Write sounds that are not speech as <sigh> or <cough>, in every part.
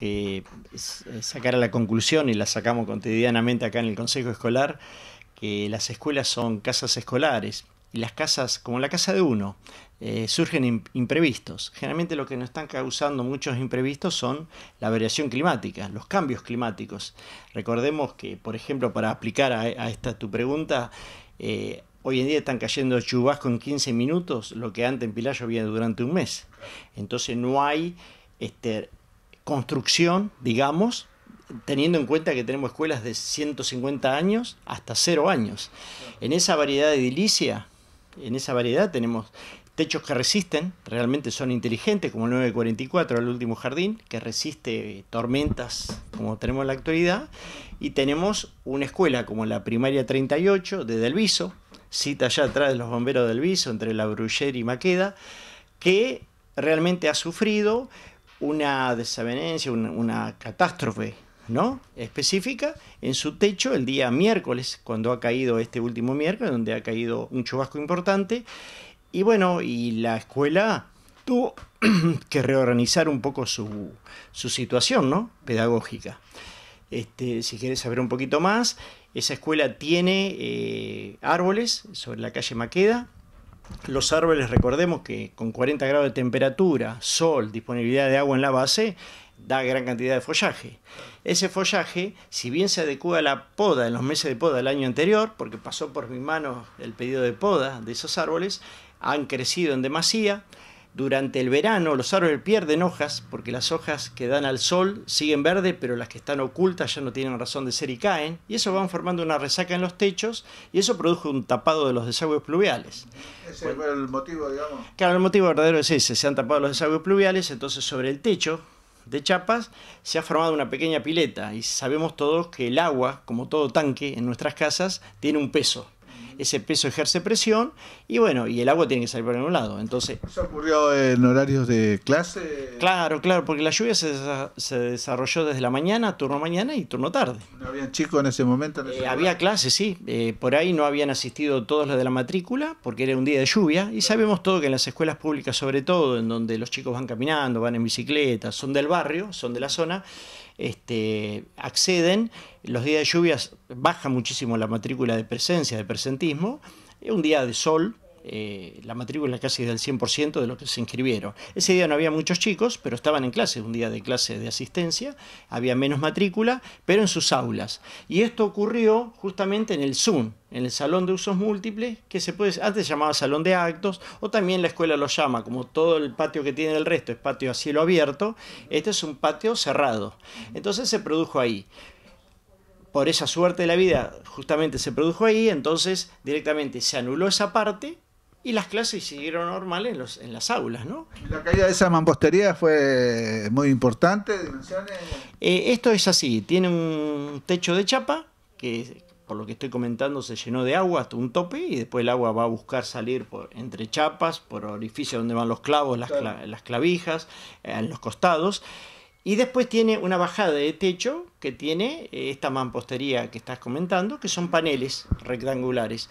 Eh, sacar a la conclusión, y la sacamos cotidianamente acá en el Consejo Escolar, que las escuelas son casas escolares. Y las casas, como la casa de uno, eh, surgen imprevistos. Generalmente lo que nos están causando muchos imprevistos son la variación climática, los cambios climáticos. Recordemos que, por ejemplo, para aplicar a, esta tu pregunta, eh, Hoy en día están cayendo chubascos en 15 minutos, lo que antes en Pilar había durante un mes. Entonces no hay este, construcción, digamos, teniendo en cuenta que tenemos escuelas de 150 años hasta 0 años. En esa variedad de edilicia, en esa variedad tenemos techos que resisten, realmente son inteligentes, como el 944, el último jardín, que resiste tormentas como tenemos en la actualidad, y tenemos una escuela como la primaria 38 de Delviso, cita allá atrás de los bomberos del Viso, entre la Brugger y Maqueda, que realmente ha sufrido una desavenencia, una, catástrofe ¿no? específica en su techo el día miércoles, cuando ha caído este último miércoles, donde ha caído un chubasco importante. Y bueno, y la escuela tuvo <clears throat> que reorganizar un poco su, situación ¿no? pedagógica. Este, si quieres saber un poquito más, esa escuela tiene eh, árboles sobre la calle Maqueda, los árboles, recordemos que con 40 grados de temperatura, sol, disponibilidad de agua en la base, da gran cantidad de follaje. Ese follaje, si bien se adecua a la poda en los meses de poda del año anterior, porque pasó por mis manos el pedido de poda de esos árboles, han crecido en demasía, durante el verano los árboles pierden hojas porque las hojas que dan al sol siguen verde, pero las que están ocultas ya no tienen razón de ser y caen, y eso van formando una resaca en los techos y eso produce un tapado de los desagües pluviales. Ese el motivo, digamos. Claro, el motivo verdadero es ese, se han tapado los desagües pluviales, entonces sobre el techo de chapas se ha formado una pequeña pileta y sabemos todos que el agua, como todo tanque en nuestras casas, tiene un peso ese peso ejerce presión y bueno, y el agua tiene que salir por algún lado. Entonces, ¿Eso ocurrió en horarios de clase? Claro, claro, porque la lluvia se, desarrolló desde la mañana, turno mañana y turno tarde. ¿No habían chicos en ese momento? Eh, había clases, sí. Eh, por ahí no habían asistido todos los de la matrícula porque era un día de lluvia y sabemos todo que en las escuelas públicas, sobre todo, en donde los chicos van caminando, van en bicicleta, son del barrio, son de la zona, este, acceden, los días de lluvias baja muchísimo la matrícula de presencia, de presentismo, un día de sol, eh, la matrícula casi del 100% de los que se inscribieron. Ese día no había muchos chicos, pero estaban en clase, un día de clase de asistencia, había menos matrícula, pero en sus aulas. Y esto ocurrió justamente en el Zoom, en el salón de usos múltiples, que se puede, antes se llamaba salón de actos, o también la escuela lo llama, como todo el patio que tiene el resto es patio a cielo abierto, este es un patio cerrado. Entonces se produjo ahí por esa suerte de la vida justamente se produjo ahí, entonces directamente se anuló esa parte y las clases siguieron normales en, las aulas, ¿no? La caída de esa mampostería fue muy importante, eh, esto es así, tiene un techo de chapa, que por lo que estoy comentando se llenó de agua hasta un tope, y después el agua va a buscar salir por, entre chapas, por orificios donde van los clavos, las, clavijas, en eh, los costados. Y después tiene una bajada de techo que tiene eh, esta mampostería que estás comentando, que son paneles rectangulares.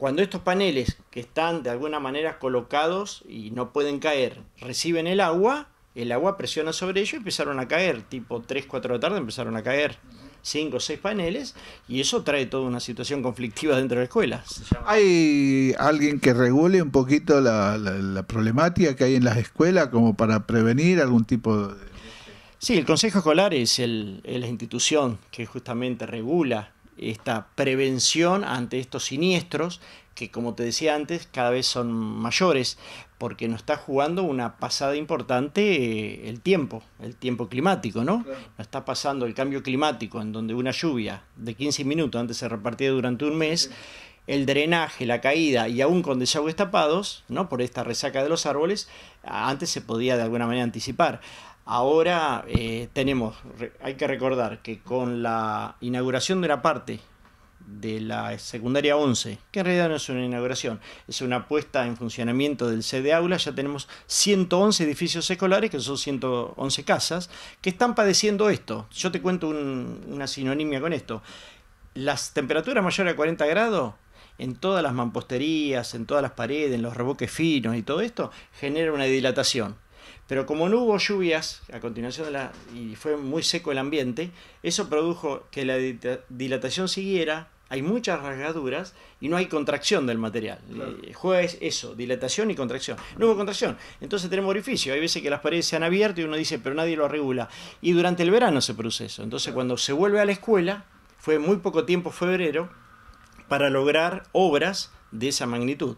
Cuando estos paneles que están de alguna manera colocados y no pueden caer, reciben el agua, el agua presiona sobre ellos y empezaron a caer, tipo 3, 4 de la tarde empezaron a caer. 5 o 6 paneles y eso trae toda una situación conflictiva dentro de la escuela. ¿Hay alguien que regule un poquito la, problemática que hay en las escuelas como para prevenir algún tipo de... Sí, el Consejo Escolar es la institución que justamente regula esta prevención ante estos siniestros que como te decía antes cada vez son mayores porque nos está jugando una pasada importante eh, el tiempo, el tiempo climático, ¿no? Nos está pasando el cambio climático en donde una lluvia de 15 minutos antes se repartía durante un mes. el drenaje, la caída y aún con desagües tapados, ¿no? por esta resaca de los árboles, antes se podía de alguna manera anticipar. Ahora eh, tenemos, hay que recordar que con la inauguración de una parte de la secundaria 11, que en realidad no es una inauguración, es una puesta en funcionamiento del CD Aula, ya tenemos 111 edificios escolares, que son 111 casas, que están padeciendo esto. Yo te cuento una sinonimia con esto. Las temperaturas mayores a 40 grados, en todas las mamposterías, en todas las paredes, en los reboques finos y todo esto, genera una dilatación pero como no hubo lluvias a continuación la, y fue muy seco el ambiente, eso produjo que la dilatación siguiera, hay muchas rasgaduras y no hay contracción del material. Eh, juega es eso, dilatación y contracción. No hubo contracción. Entonces tenemos orificio. Hay veces que las paredes se han abierto y uno dice, pero nadie lo regula. Y durante el verano se produce eso. Entonces cuando se vuelve a la escuela, fue muy poco tiempo, febrero, para lograr obras de esa magnitud.